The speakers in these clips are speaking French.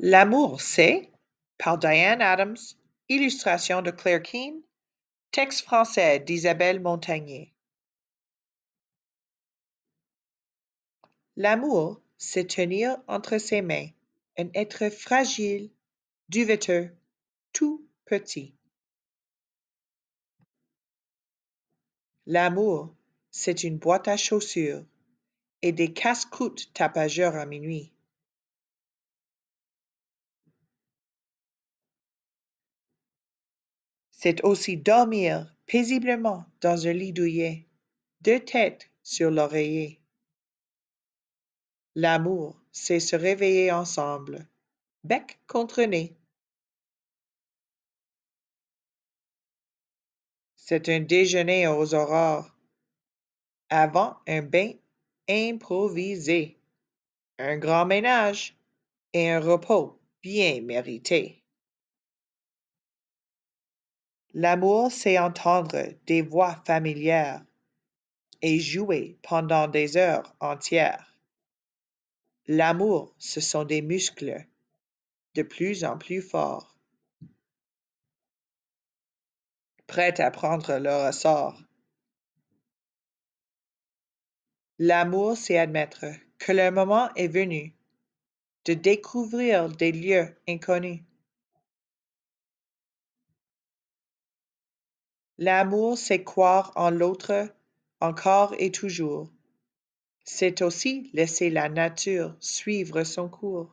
L'amour c'est, par Diane Adams, illustration de Claire Keane, texte français d'Isabelle Montagnier. L'amour, c'est tenir entre ses mains un être fragile, duveteux, tout petit. L'amour, c'est une boîte à chaussures et des casse-croûtes tapageurs à minuit. c'est aussi dormir paisiblement dans un lit douillet deux têtes sur l'oreiller l'amour c'est se réveiller ensemble bec contre nez c'est un déjeuner aux aurores avant un bain improvisé un grand ménage et un repos bien mérité L'amour, c'est entendre des voix familières et jouer pendant des heures entières. L'amour, ce sont des muscles de plus en plus forts, prêts à prendre leur ressort. L'amour, c'est admettre que le moment est venu de découvrir des lieux inconnus L'amour, c'est croire en l'autre encore et toujours. C'est aussi laisser la nature suivre son cours.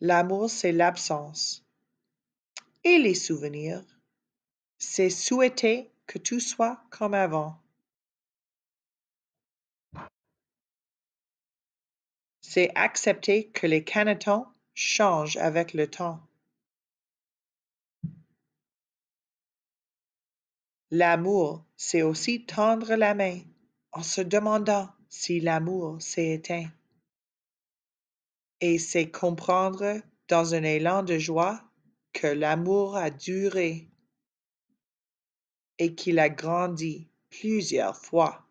L'amour, c'est l'absence. Et les souvenirs, c'est souhaiter que tout soit comme avant. C'est accepter que les canetons changent avec le temps. L'amour, c'est aussi tendre la main, en se demandant si l'amour s'est éteint. Et c'est comprendre, dans un élan de joie, que l'amour a duré et qu'il a grandi plusieurs fois.